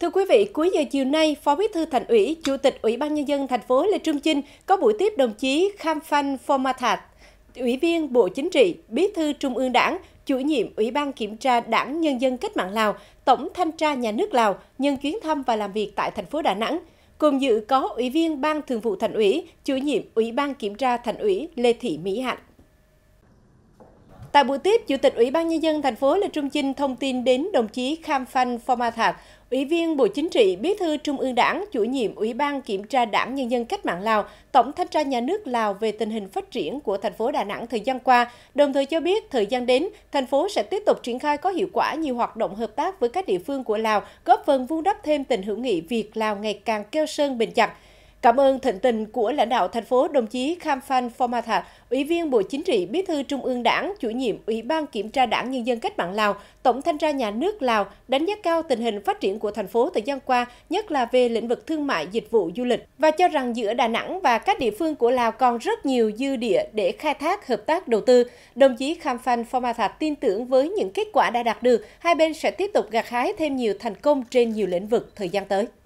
Thưa quý vị, cuối giờ chiều nay, Phó Bí thư Thành ủy, Chủ tịch Ủy ban nhân dân thành phố Lê Trung Chinh có buổi tiếp đồng chí Kham Phan Phomathat, Ủy viên Bộ Chính trị, Bí thư Trung ương Đảng, chủ nhiệm Ủy ban Kiểm tra Đảng Nhân dân Cách mạng Lào, Tổng Thanh tra Nhà nước Lào nhân chuyến thăm và làm việc tại thành phố Đà Nẵng. Cùng dự có Ủy viên Ban Thường vụ Thành ủy, chủ nhiệm Ủy ban Kiểm tra Thành ủy Lê Thị Mỹ Hạnh. Tại buổi tiếp, Chủ tịch Ủy ban Nhân dân thành phố Lê Trung Chinh thông tin đến đồng chí Kham Phanh Phong Thạc, Ủy viên Bộ Chính trị, Bí thư Trung ương Đảng, chủ nhiệm Ủy ban Kiểm tra Đảng Nhân dân Cách mạng Lào, Tổng thanh tra nhà nước Lào về tình hình phát triển của thành phố Đà Nẵng thời gian qua, đồng thời cho biết thời gian đến, thành phố sẽ tiếp tục triển khai có hiệu quả nhiều hoạt động hợp tác với các địa phương của Lào, góp phần vun đắp thêm tình hữu nghị Việt-Lào ngày càng keo sơn bền chặt – Cảm ơn thịnh tình của lãnh đạo thành phố đồng chí Kham Phan Phomata, Ủy viên Bộ Chính trị, Bí thư Trung ương Đảng, chủ nhiệm Ủy ban Kiểm tra Đảng Nhân dân Cách mạng Lào, Tổng thanh tra nhà nước Lào đánh giá cao tình hình phát triển của thành phố thời gian qua, nhất là về lĩnh vực thương mại, dịch vụ, du lịch và cho rằng giữa Đà Nẵng và các địa phương của Lào còn rất nhiều dư địa để khai thác hợp tác đầu tư. Đồng chí Kham Phan Phomata tin tưởng với những kết quả đã đạt được, hai bên sẽ tiếp tục gặt hái thêm nhiều thành công trên nhiều lĩnh vực thời gian tới.